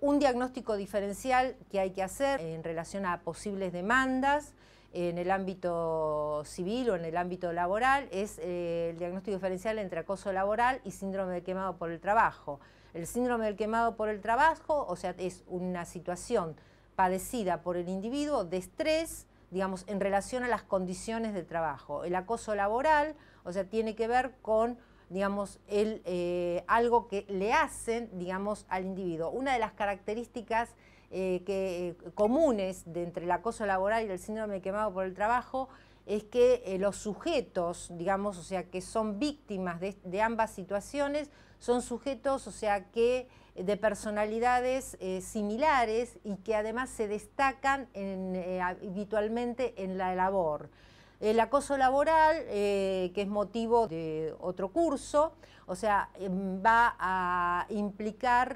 Un diagnóstico diferencial que hay que hacer en relación a posibles demandas en el ámbito civil o en el ámbito laboral es eh, el diagnóstico diferencial entre acoso laboral y síndrome de quemado por el trabajo. El síndrome del quemado por el trabajo, o sea, es una situación padecida por el individuo de estrés, digamos, en relación a las condiciones de trabajo. El acoso laboral, o sea, tiene que ver con digamos, eh, algo que le hacen, digamos, al individuo. Una de las características eh, eh, comunes entre el acoso laboral y el síndrome quemado por el trabajo es que los sujetos, digamos, o sea, que son víctimas de, ambas situaciones, son sujetos, o sea, que de personalidades similares y que además se destacan habitualmente en la labor. El acoso laboral, eh, que es motivo de otro curso, o sea, em, este, eh, eh, va a implicar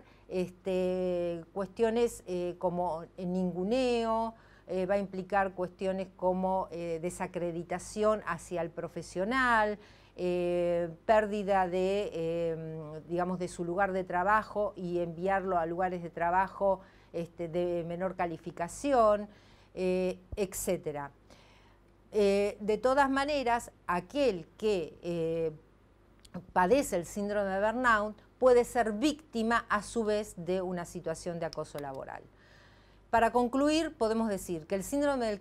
cuestiones como ninguneo, va a implicar cuestiones como desacreditación hacia el profesional, pérdida de, em, digamos, de su lugar de trabajo y enviarlo a lugares de trabajo este, de menor calificación, etcétera. Eh, de todas maneras, aquel que eh, padece el síndrome de burnout puede ser víctima a su vez de una situación de acoso laboral. Para concluir, podemos decir que el síndrome de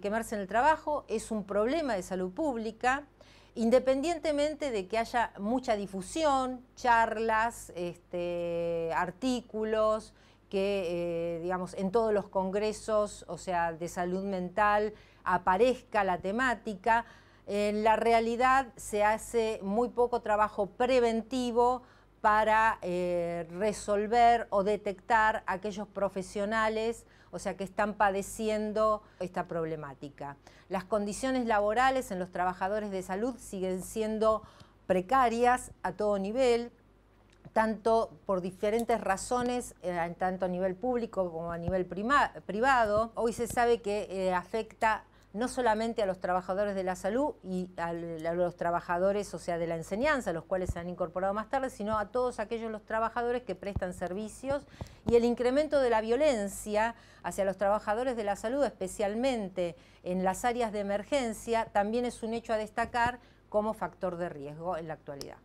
quemarse en el trabajo es un problema de salud pública, independientemente de que haya mucha difusión, charlas, este, artículos, que, eh, digamos, en todos los congresos, o sea, de salud mental, aparezca la temática. En la realidad se hace muy poco trabajo preventivo para eh, resolver o detectar aquellos profesionales, o sea, que están padeciendo esta problemática. Las condiciones laborales en los trabajadores de salud siguen siendo precarias a todo nivel, tanto por diferentes razones, eh, tanto a nivel público como a nivel privado. Hoy se sabe que eh, afecta no solamente a los trabajadores de la salud y a, los trabajadores, o sea, de la enseñanza, los cuales se han incorporado más tarde, sino a todos aquellos los trabajadores que prestan servicios y el incremento de la violencia hacia los trabajadores de la salud, especialmente en las áreas de emergencia, también es un hecho a destacar como factor de riesgo en la actualidad.